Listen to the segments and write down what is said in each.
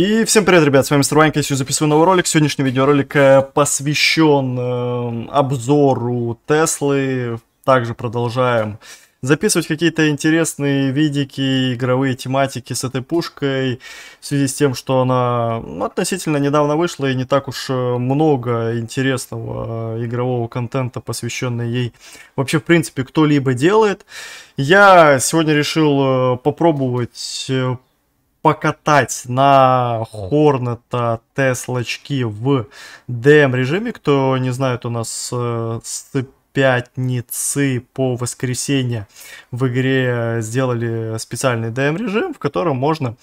И всем привет, ребят, с вами Мистер Ванька, я сегодня записываю новый ролик. Сегодняшний видеоролик э, посвящен э, обзору Теслы. Также продолжаем записывать какие-то интересные видики, игровые тематики с этой пушкой, в связи с тем, что она ну, относительно недавно вышла и не так уж э, много интересного э, игрового контента, посвященного ей вообще, в принципе, кто-либо делает. Я сегодня решил попробовать покатать на Хорнета, Теслочки в DM режиме. Кто не знает, у нас э, с пятницы по воскресенье в игре э, сделали специальный DM режим, в котором можно э,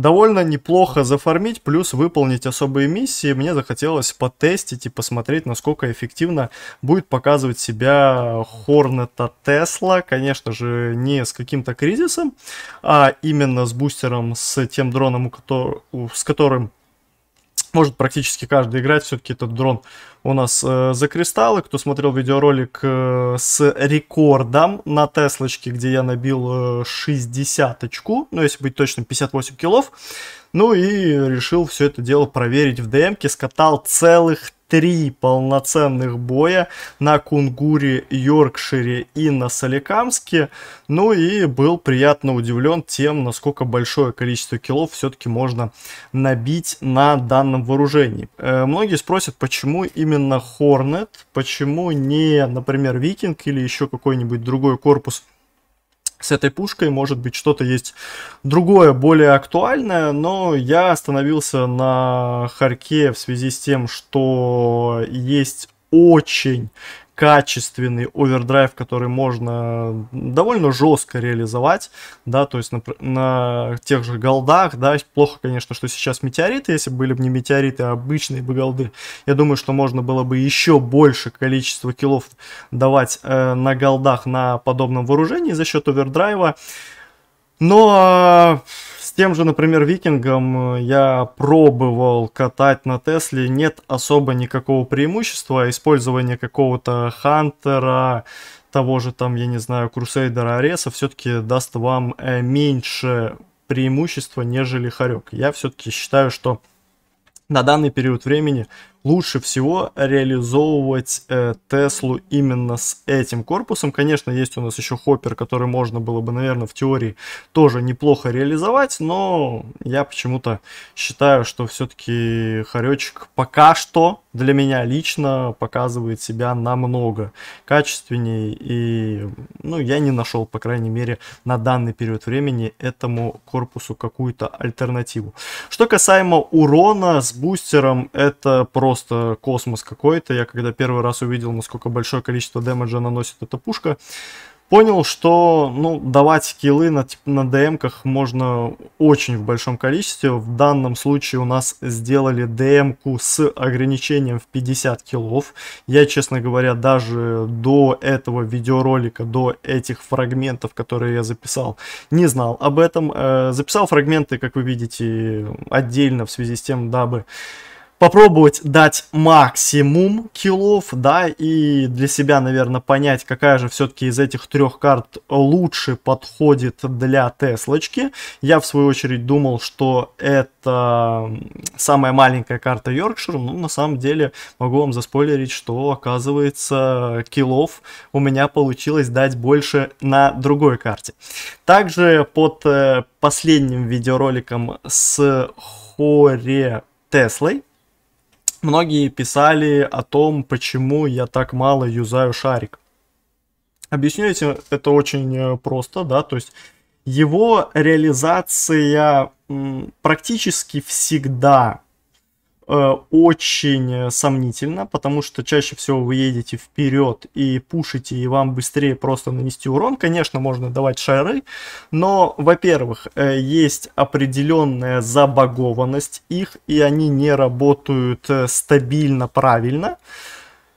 довольно неплохо зафармить, плюс выполнить особые миссии. Мне захотелось потестить и посмотреть, насколько эффективно будет показывать себя Хорнета Тесла. Конечно же, не с каким-то кризисом, а именно с бустером, с тем дроном, с которым может практически каждый играть. Все-таки этот дрон у нас э, за кристаллы. Кто смотрел видеоролик э, с рекордом на Теслочке, где я набил э, 60 очку, ну, если быть точным, 58 килов. Ну и решил все это дело проверить в ДМке. Скатал целых три полноценных боя на Кунгуре, Йоркшире и на Соликамске. Ну и был приятно удивлен тем, насколько большое количество килов все-таки можно набить на данном вооружении. Э, многие спросят, почему именно Хорнет, почему не, например, Викинг или еще какой-нибудь другой корпус с этой пушкой, может быть, что-то есть другое, более актуальное, но я остановился на Харьке в связи с тем, что есть очень качественный овердрайв, который можно довольно жестко реализовать, да, то есть на, на тех же голдах, да, плохо, конечно, что сейчас метеориты, если были бы не метеориты, а обычные бы голды, я думаю, что можно было бы еще больше количество киллов давать э, на голдах на подобном вооружении за счет овердрайва, но... Э, тем же, например, викингом э, я пробовал катать на Тесле. Нет особо никакого преимущества. А использования какого-то Хантера, того же там, я не знаю, Крусейдера Ареса все-таки даст вам э, меньше преимущества, нежели Харек. Я все-таки считаю, что на данный период времени лучше всего реализовывать э, Теслу именно с этим корпусом. Конечно, есть у нас еще хоппер, который можно было бы, наверное, в теории тоже неплохо реализовать, но я почему-то считаю, что все-таки хоречек пока что для меня лично показывает себя намного качественнее и, ну, я не нашел, по крайней мере, на данный период времени этому корпусу какую-то альтернативу. Что касаемо урона с бустером, это просто просто космос какой-то. Я когда первый раз увидел, насколько большое количество демеджа наносит эта пушка, понял, что ну, давать скиллы на, на дмках можно очень в большом количестве. В данном случае у нас сделали дмку с ограничением в 50 киллов. Я, честно говоря, даже до этого видеоролика, до этих фрагментов, которые я записал, не знал об этом. Э, записал фрагменты, как вы видите, отдельно в связи с тем, дабы попробовать дать максимум киллов, да, и для себя, наверное, понять, какая же все-таки из этих трех карт лучше подходит для Теслочки. Я, в свою очередь, думал, что это самая маленькая карта Йоркшир, но на самом деле могу вам заспойлерить, что, оказывается, киллов у меня получилось дать больше на другой карте. Также под э, последним видеороликом с Хоре Теслой Многие писали о том, почему я так мало юзаю шарик. Объясню этим, это очень э, просто, да, то есть его реализация практически всегда Э, очень э, сомнительно, потому что чаще всего вы едете вперед и пушите, и вам быстрее просто нанести урон. Конечно, можно давать шары, но, во-первых, э, есть определенная забагованность их, и они не работают стабильно, правильно.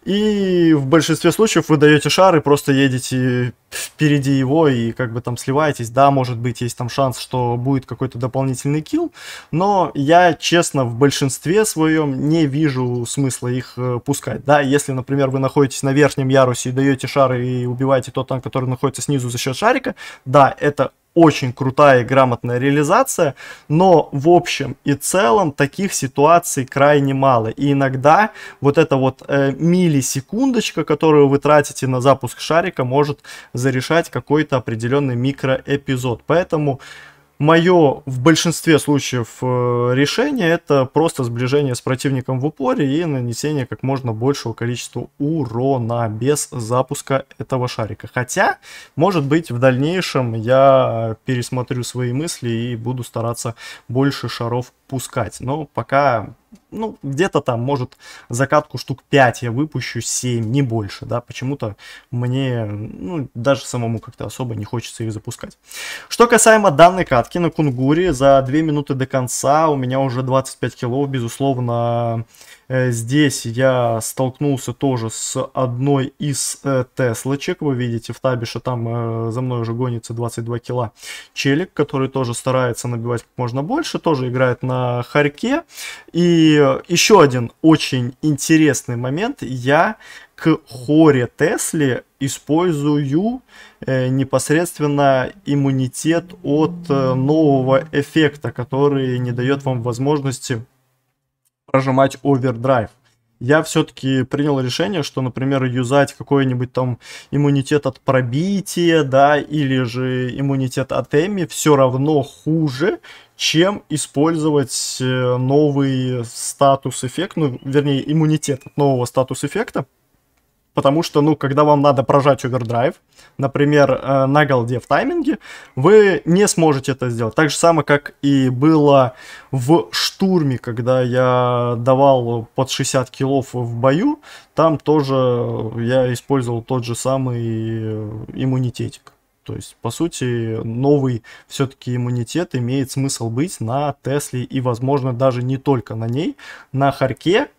И в большинстве случаев вы даете шар и просто едете впереди его и как бы там сливаетесь. Да, может быть, есть там шанс, что будет какой-то дополнительный килл, но я, честно, в большинстве своем не вижу смысла их э, пускать. Да, если, например, вы находитесь на верхнем ярусе и даете шары и убиваете тот танк, который находится снизу за счет шарика, да, это очень крутая и грамотная реализация, но в общем и целом таких ситуаций крайне мало. И иногда вот эта вот э, миллисекундочка, которую вы тратите на запуск шарика, может зарешать какой-то определенный микроэпизод. Поэтому мое в большинстве случаев э, решение это просто сближение с противником в упоре и нанесение как можно большего количества урона без запуска этого шарика. Хотя, может быть, в дальнейшем я пересмотрю свои мысли и буду стараться больше шаров пускать. Но пока ну, где-то там, может, закатку штук 5 я выпущу, 7, не больше, да, почему-то мне, ну, даже самому как-то особо не хочется их запускать. Что касаемо данной катки на Кунгуре, за 2 минуты до конца у меня уже 25 килов, безусловно, э, Здесь я столкнулся тоже с одной из э, Теслочек. Вы видите, в что там э, за мной уже гонится 22 кила челик, который тоже старается набивать как можно больше, тоже играет на Харьке. И и э, еще один очень интересный момент. Я к хоре Тесли использую э, непосредственно иммунитет от э, нового эффекта, который не дает вам возможности прожимать овердрайв я все-таки принял решение, что, например, юзать какой-нибудь там иммунитет от пробития, да, или же иммунитет от Эми все равно хуже, чем использовать э, новый статус эффект, ну, вернее, иммунитет от нового статус эффекта, потому что, ну, когда вам надо прожать овердрайв, например, э, на голде в тайминге, вы не сможете это сделать. Так же самое, как и было в штурме, когда я давал под 60 килов в бою, там тоже я использовал тот же самый э, иммунитетик. То есть, по сути, новый все-таки иммунитет имеет смысл быть на Тесле и, возможно, даже не только на ней. На Харке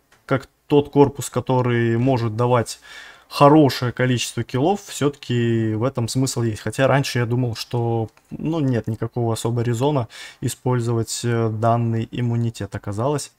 тот корпус, который может давать хорошее количество киллов, все-таки в этом смысл есть. Хотя раньше я думал, что ну, нет никакого особо резона использовать э, данный иммунитет. Оказалось,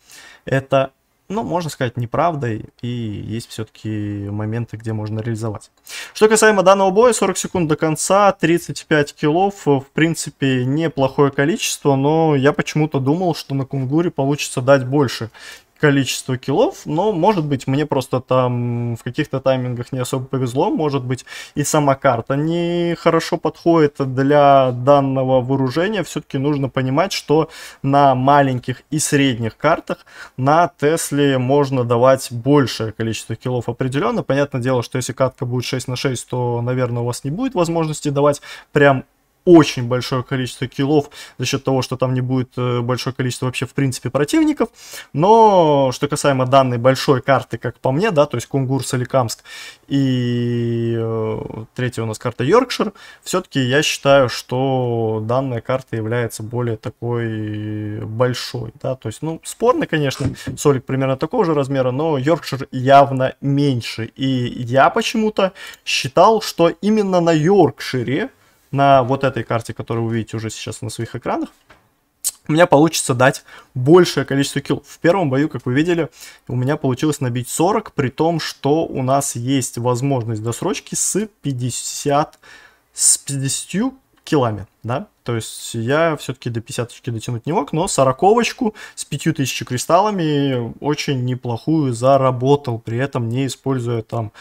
это, ну, можно сказать, неправдой, и есть все-таки моменты, где можно реализовать. Что касаемо данного боя, 40 секунд до конца, 35 киллов, э, в принципе, неплохое количество, но я почему-то думал, что на Кунгуре получится дать больше количество киллов, но, может быть, мне просто там в каких-то таймингах не особо повезло, может быть, и сама карта не хорошо подходит для данного вооружения. Все-таки нужно понимать, что на маленьких и средних картах на Тесле можно давать большее количество киллов определенно. Понятное дело, что если катка будет 6 на 6, то, наверное, у вас не будет возможности давать прям очень большое количество киллов за счет того, что там не будет э, большое количество вообще в принципе противников. Но что касаемо данной большой карты, как по мне, да, то есть Кунгур, Соликамск и э, третья у нас карта Йоркшир, все-таки я считаю, что данная карта является более такой большой, да, то есть, ну, спорно, конечно, Солик примерно такого же размера, но Йоркшир явно меньше, и я почему-то считал, что именно на Йоркшире на вот этой карте, которую вы видите уже сейчас на своих экранах, у меня получится дать большее количество килл. В первом бою, как вы видели, у меня получилось набить 40, при том, что у нас есть возможность досрочки с 50, с 50 киллами, да. То есть я все-таки до 50 дотянуть не мог, но 40 с 5000 кристаллами очень неплохую заработал, при этом не используя там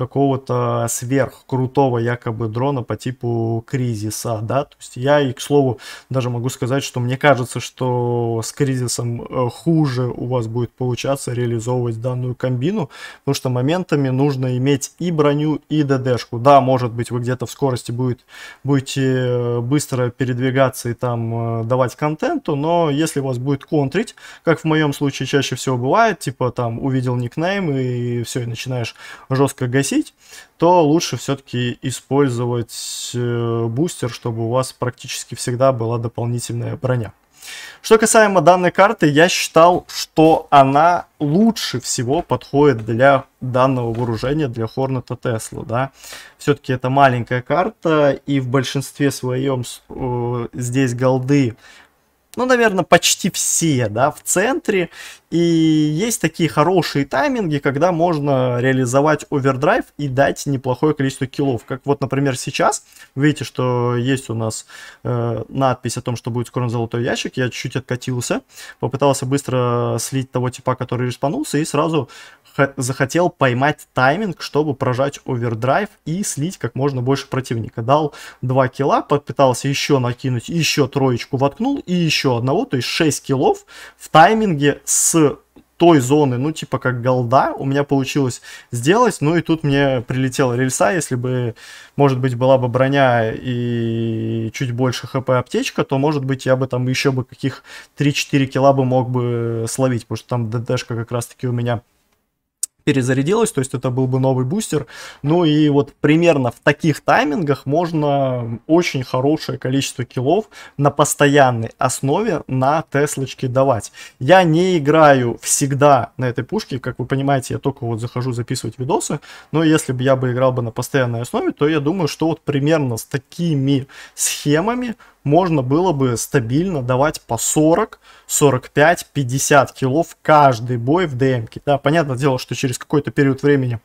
какого-то сверхкрутого якобы дрона по типу кризиса, да, то есть я и, к слову, даже могу сказать, что мне кажется, что с кризисом э, хуже у вас будет получаться реализовывать данную комбину, потому что моментами нужно иметь и броню, и ДДшку, да, может быть, вы где-то в скорости будет, будете э, быстро передвигаться и там э, давать контенту, но если вас будет контрить, как в моем случае чаще всего бывает, типа там увидел никнейм и все, и начинаешь жестко гасить переносить, то лучше все-таки использовать э, бустер, чтобы у вас практически всегда была дополнительная броня. Что касаемо данной карты, я считал, что она лучше всего подходит для данного вооружения, для Хорнета Тесла, да. Все-таки это маленькая карта, и в большинстве своем э, здесь голды ну, наверное, почти все, да, в центре. И есть такие хорошие тайминги, когда можно реализовать овердрайв и дать неплохое количество киллов. Как вот, например, сейчас, видите, что есть у нас э, надпись о том, что будет скоро золотой ящик. Я чуть-чуть откатился, попытался быстро слить того типа, который респанулся, и сразу захотел поймать тайминг, чтобы прожать овердрайв и слить как можно больше противника. Дал 2 килла, попытался еще накинуть, еще троечку воткнул и еще одного, то есть 6 киллов в тайминге с той зоны, ну, типа как голда, у меня получилось сделать, ну, и тут мне прилетела рельса, если бы, может быть, была бы броня и чуть больше хп аптечка, то, может быть, я бы там еще бы каких 3-4 килла бы мог бы словить, потому что там ДДшка как раз-таки у меня перезарядилась, то есть это был бы новый бустер. Ну и вот примерно в таких таймингах можно очень хорошее количество килов на постоянной основе на Теслочке давать. Я не играю всегда на этой пушке, как вы понимаете, я только вот захожу записывать видосы, но если бы я бы играл бы на постоянной основе, то я думаю, что вот примерно с такими схемами можно было бы стабильно давать по 40, 45, 50 килов каждый бой в ДМке. Да, понятное дело, что через какой-то период времени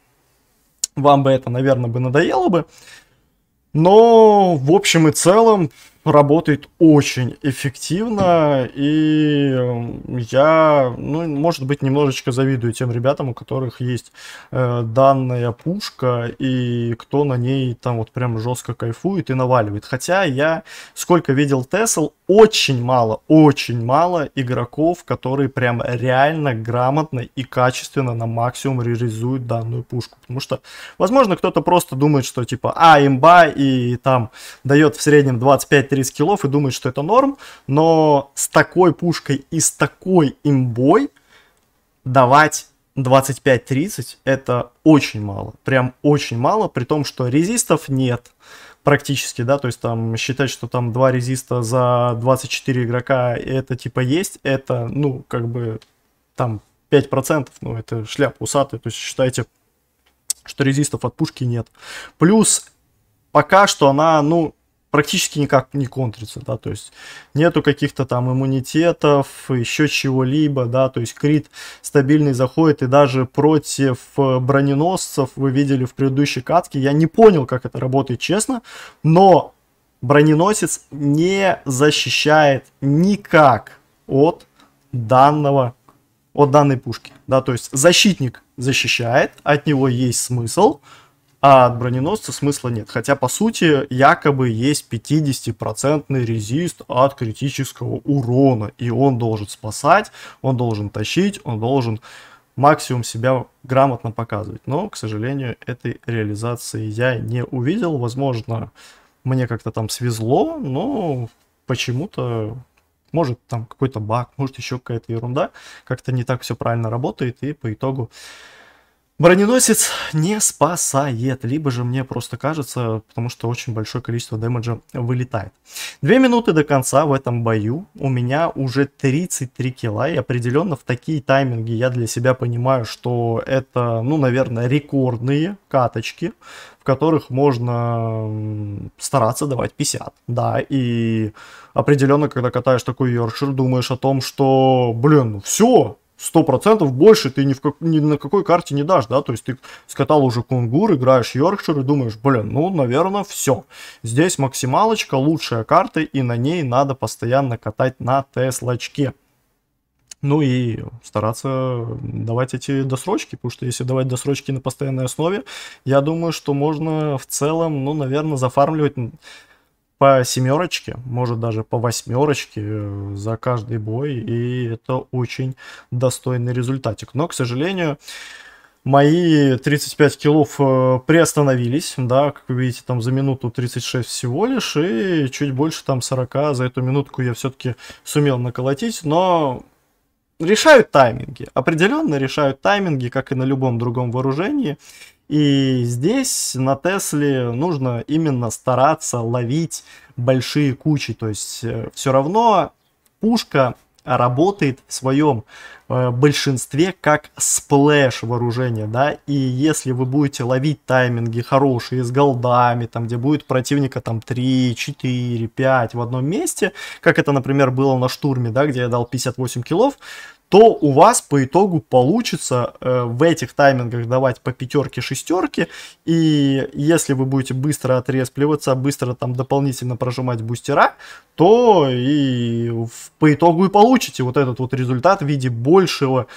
вам бы это, наверное, бы надоело бы. Но в общем и целом работает очень эффективно, и я, ну, может быть, немножечко завидую тем ребятам, у которых есть э, данная пушка, и кто на ней там вот прям жестко кайфует и наваливает. Хотя я, сколько видел Тесл, очень мало, очень мало игроков, которые прям реально грамотно и качественно на максимум реализуют данную пушку. Потому что, возможно, кто-то просто думает, что типа, а, имба, и там дает в среднем 25 30 килов и думает, что это норм, но с такой пушкой и с такой имбой давать 25-30 это очень мало, прям очень мало, при том, что резистов нет практически, да, то есть там считать, что там два резиста за 24 игрока, это типа есть, это, ну, как бы там 5%, ну, это шляп усатый, то есть считайте, что резистов от пушки нет. Плюс пока что она, ну, практически никак не контрится, да, то есть нету каких-то там иммунитетов, еще чего-либо, да, то есть крит стабильный заходит и даже против э, броненосцев, вы видели в предыдущей катке, я не понял, как это работает честно, но броненосец не защищает никак от данного от данной пушки, да, то есть защитник защищает, от него есть смысл, а от броненосца смысла нет. Хотя, по сути, якобы есть 50% резист от критического урона, и он должен спасать, он должен тащить, он должен максимум себя грамотно показывать. Но, к сожалению, этой реализации я не увидел. Возможно, мне как-то там свезло, но почему-то может там какой-то баг, может еще какая-то ерунда, как-то не так все правильно работает, и по итогу Броненосец не спасает, либо же мне просто кажется, потому что очень большое количество дэмэджа вылетает. Две минуты до конца в этом бою, у меня уже 33 килла, и определенно в такие тайминги я для себя понимаю, что это, ну, наверное, рекордные каточки, в которых можно стараться давать 50, да, и определенно, когда катаешь такой Йоркшир, думаешь о том, что, блин, ну все, 100% больше ты ни, в как, ни на какой карте не дашь, да, то есть ты скатал уже кунгур, играешь Йоркшир и думаешь, блин, ну, наверное, все. Здесь максималочка, лучшая карта, и на ней надо постоянно катать на Теслачке. Ну и стараться давать эти досрочки, потому что если давать досрочки на постоянной основе, я думаю, что можно в целом, ну, наверное, зафармливать по семерочке, может даже по восьмерочке э, за каждый бой, и это очень достойный результатик. Но, к сожалению, мои 35 килов э, приостановились, да, как вы видите, там за минуту 36 всего лишь, и чуть больше там 40 за эту минутку я все-таки сумел наколотить, но решают тайминги, определенно решают тайминги, как и на любом другом вооружении, и здесь на Тесле нужно именно стараться ловить большие кучи. То есть э, все равно пушка работает в своем э, большинстве как сплэш вооружение, да, и если вы будете ловить тайминги хорошие с голдами, там, где будет противника там 3, 4, 5 в одном месте, как это, например, было на штурме, да, где я дал 58 килов, то у вас по итогу получится э, в этих таймингах давать по пятерке, шестерке, и если вы будете быстро отреспливаться, быстро там дополнительно прожимать бустера, то и в, по итогу и получите вот этот вот результат в виде большего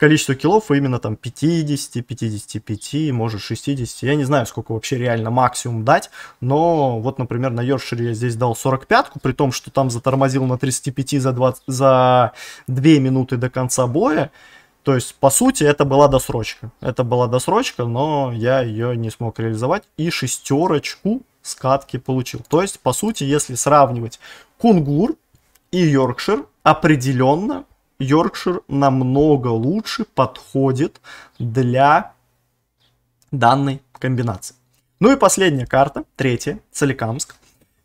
количество килов именно там 50, 55, может 60. Я не знаю, сколько вообще реально максимум дать, но вот, например, на Йоршире я здесь дал 45-ку, при том, что там затормозил на 35 за, 20, за 2 минуты до конца боя. То есть, по сути, это была досрочка. Это была досрочка, но я ее не смог реализовать. И шестерочку скатки получил. То есть, по сути, если сравнивать Кунгур и Йоркшир, определенно Йоркшир намного лучше подходит для данной комбинации. Ну и последняя карта, третья, Целикамск.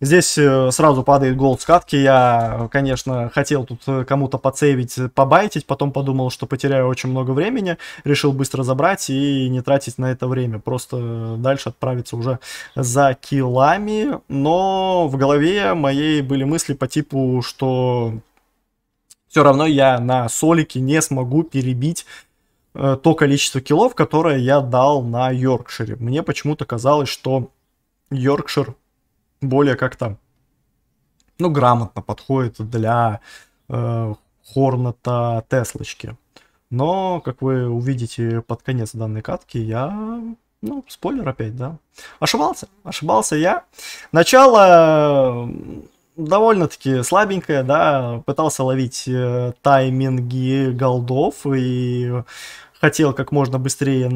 Здесь э, сразу падает голд скатки. Я, конечно, хотел тут э, кому-то подсейвить, э, побайтить, потом подумал, что потеряю очень много времени, решил быстро забрать и не тратить на это время, просто дальше отправиться уже за килами, но в голове моей были мысли по типу, что все равно я на солике не смогу перебить э, то количество килов, которое я дал на Йоркшире. Мне почему-то казалось, что Йоркшир более как-то, ну, грамотно подходит для э, Хорната Теслочки. Но, как вы увидите под конец данной катки, я ну, спойлер опять, да. Ошибался, ошибался я. Начало довольно-таки слабенькая, да, пытался ловить э, тайминги голдов и хотел как можно быстрее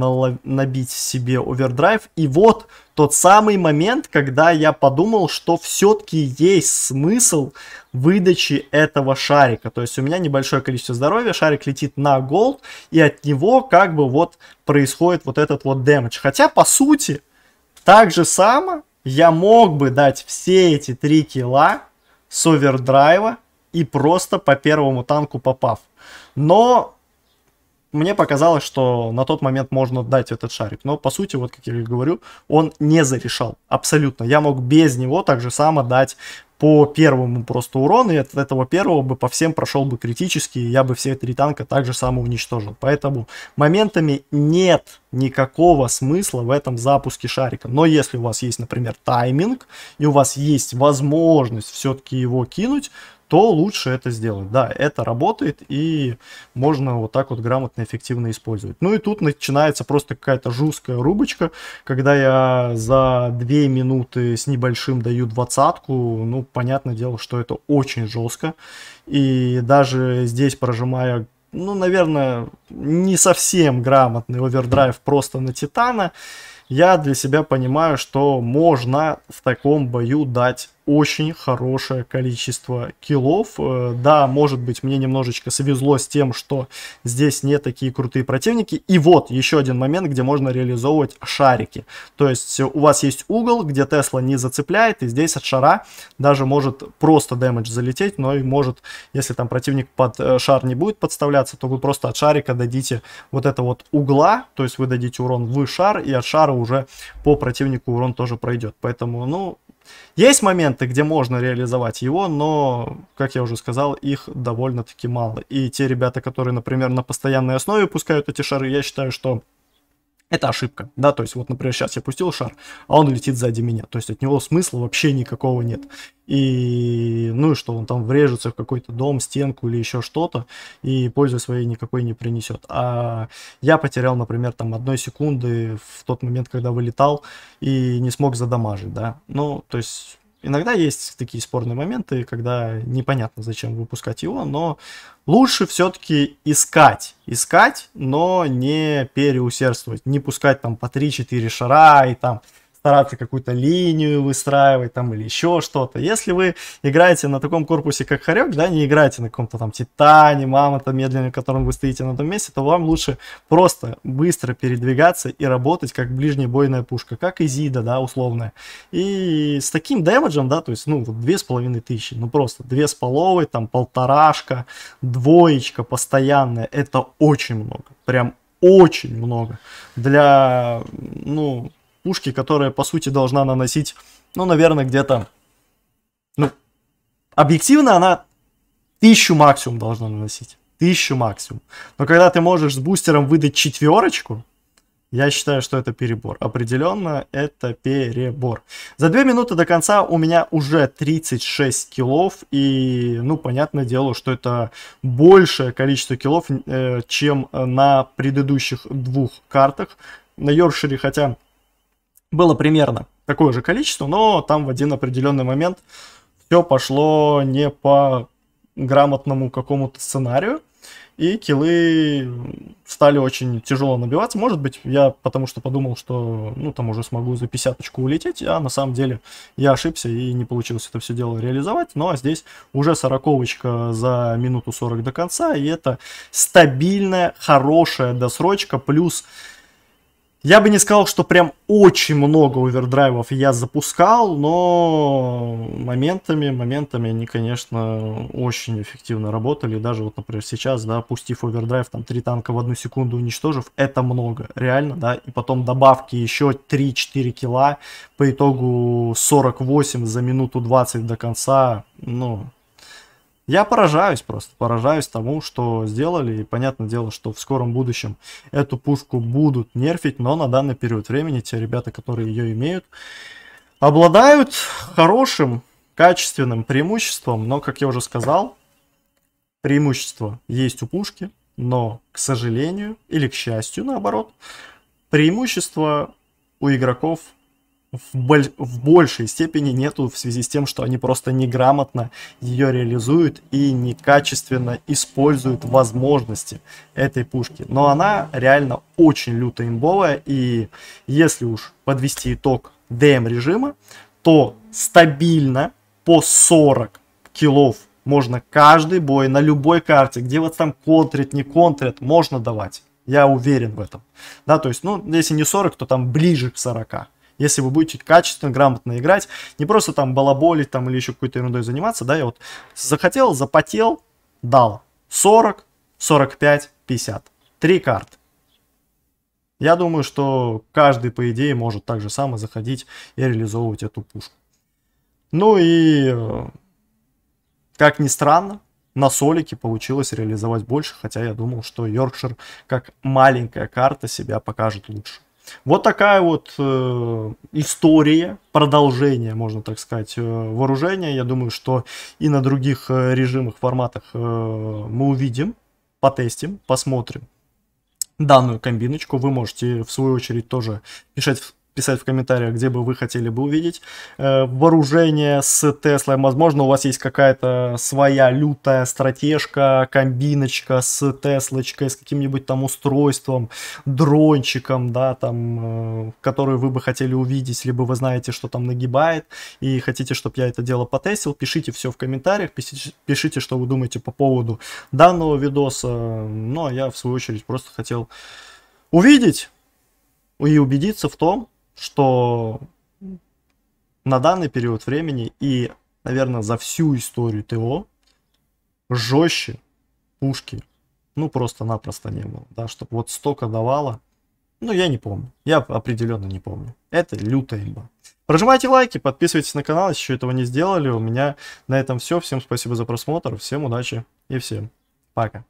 набить себе овердрайв. И вот тот самый момент, когда я подумал, что все-таки есть смысл выдачи этого шарика. То есть у меня небольшое количество здоровья, шарик летит на голд, и от него как бы вот происходит вот этот вот дэмэдж. Хотя, по сути, так же само я мог бы дать все эти три килла с овердрайва и просто по первому танку попав. Но мне показалось, что на тот момент можно дать этот шарик. Но, по сути, вот как я и говорю, он не зарешал абсолютно. Я мог без него так же само дать по первому просто урон и от этого первого бы по всем прошел бы критически, и я бы все три танка также уничтожил Поэтому моментами нет никакого смысла в этом запуске шарика. Но если у вас есть, например, тайминг, и у вас есть возможность все-таки его кинуть, то лучше это сделать. Да, это работает, и можно вот так вот грамотно, эффективно использовать. Ну и тут начинается просто какая-то жесткая рубочка, когда я за 2 минуты с небольшим даю двадцатку, ну, понятное дело, что это очень жестко. И даже здесь, прожимая ну, наверное, не совсем грамотный овердрайв просто на Титана, я для себя понимаю, что можно в таком бою дать очень хорошее количество киллов. Э, да, может быть, мне немножечко свезло с тем, что здесь не такие крутые противники. И вот еще один момент, где можно реализовывать шарики. То есть э, у вас есть угол, где Тесла не зацепляет, и здесь от шара даже может просто дэмэдж залететь, но и может, если там противник под э, шар не будет подставляться, то вы просто от шарика дадите вот это вот угла, то есть вы дадите урон в шар, и от шара уже по противнику урон тоже пройдет. Поэтому, ну, есть моменты, где можно реализовать его, но, как я уже сказал, их довольно-таки мало. И те ребята, которые, например, на постоянной основе пускают эти шары, я считаю, что это ошибка, да, то есть вот, например, сейчас я пустил шар, а он летит сзади меня, то есть от него смысла вообще никакого нет. И, ну и что, он там врежется в какой-то дом, стенку или еще что-то, и пользы своей никакой не принесет. А я потерял, например, там одной секунды в тот момент, когда вылетал, и не смог задамажить, да. Ну, то есть Иногда есть такие спорные моменты, когда непонятно, зачем выпускать его, но лучше все-таки искать. Искать, но не переусердствовать. Не пускать там по 3-4 шара и там стараться какую-то линию выстраивать там или еще что-то. Если вы играете на таком корпусе, как Харек, да, не играете на каком-то там Титане, Мамонта медленном, котором вы стоите на том месте, то вам лучше просто быстро передвигаться и работать как ближнебойная пушка, как Изида, да, условная. И с таким дэмэджем, да, то есть, ну, вот две с половиной тысячи, ну, просто две с половой, там, полторашка, двоечка постоянная, это очень много, прям очень много для, ну, пушки, которая, по сути, должна наносить, ну, наверное, где-то, ну, объективно она тысячу максимум должна наносить. Тысячу максимум. Но когда ты можешь с бустером выдать четверочку, я считаю, что это перебор. Определенно, это перебор. За 2 минуты до конца у меня уже 36 килов. И, ну, понятное дело, что это большее количество килов, э, чем на предыдущих двух картах. На Йоршире, хотя было примерно такое же количество, но там в один определенный момент все пошло не по грамотному какому-то сценарию, и килы стали очень тяжело набиваться. Может быть, я потому что подумал, что ну там уже смогу за 50 улететь, а на самом деле я ошибся и не получилось это все дело реализовать. Ну а здесь уже сороковочка за минуту 40 до конца, и это стабильная, хорошая досрочка, плюс я бы не сказал, что прям очень много овердрайвов я запускал, но моментами, моментами они, конечно, очень эффективно работали. даже вот, например, сейчас, да, пустив овердрайв, там, три танка в одну секунду уничтожив, это много, реально, да. И потом добавки еще 3-4 килла, по итогу 48 за минуту 20 до конца, ну, я поражаюсь просто, поражаюсь тому, что сделали. И понятное дело, что в скором будущем эту пушку будут нерфить, но на данный период времени те ребята, которые ее имеют, обладают хорошим, качественным преимуществом. Но, как я уже сказал, преимущество есть у пушки, но, к сожалению, или к счастью, наоборот, преимущество у игроков в, боль, в большей степени нету в связи с тем, что они просто неграмотно ее реализуют и некачественно используют возможности этой пушки. Но она реально очень люто имбовая, и если уж подвести итог ДМ режима, то стабильно по 40 килов можно каждый бой на любой карте, где вот там контрит, не контрит, можно давать. Я уверен в этом. Да, то есть, ну, если не 40, то там ближе к 40 если вы будете качественно, грамотно играть, не просто там балаболить там или еще какой-то ерундой заниматься, да, я вот захотел, запотел, дал 40, 45, 50. Три карты. Я думаю, что каждый, по идее, может так же само заходить и реализовывать эту пушку. Ну и, как ни странно, на солике получилось реализовать больше, хотя я думал, что Йоркшир как маленькая карта себя покажет лучше. Вот такая вот э, история, продолжение, можно так сказать, э, вооружения. Я думаю, что и на других э, режимах, форматах э, мы увидим, потестим, посмотрим данную комбиночку. Вы можете, в свою очередь, тоже писать, писать в комментариях, где бы вы хотели бы увидеть э, вооружение с Теслой. Возможно, у вас есть какая-то своя лютая стратежка, комбиночка с Теслочкой, с каким-нибудь там устройством, дрончиком, да, там, э, который вы бы хотели увидеть, либо вы знаете, что там нагибает, и хотите, чтобы я это дело потестил, пишите все в комментариях, пишите, пишите что вы думаете по поводу данного видоса. Ну, а я, в свою очередь, просто хотел увидеть и убедиться в том, что на данный период времени и, наверное, за всю историю ТО жестче пушки, ну, просто-напросто не было, да, чтобы вот столько давало, ну, я не помню, я определенно не помню. Это лютая имба. Прожимайте лайки, подписывайтесь на канал, если еще этого не сделали. У меня на этом все. Всем спасибо за просмотр, всем удачи и всем пока.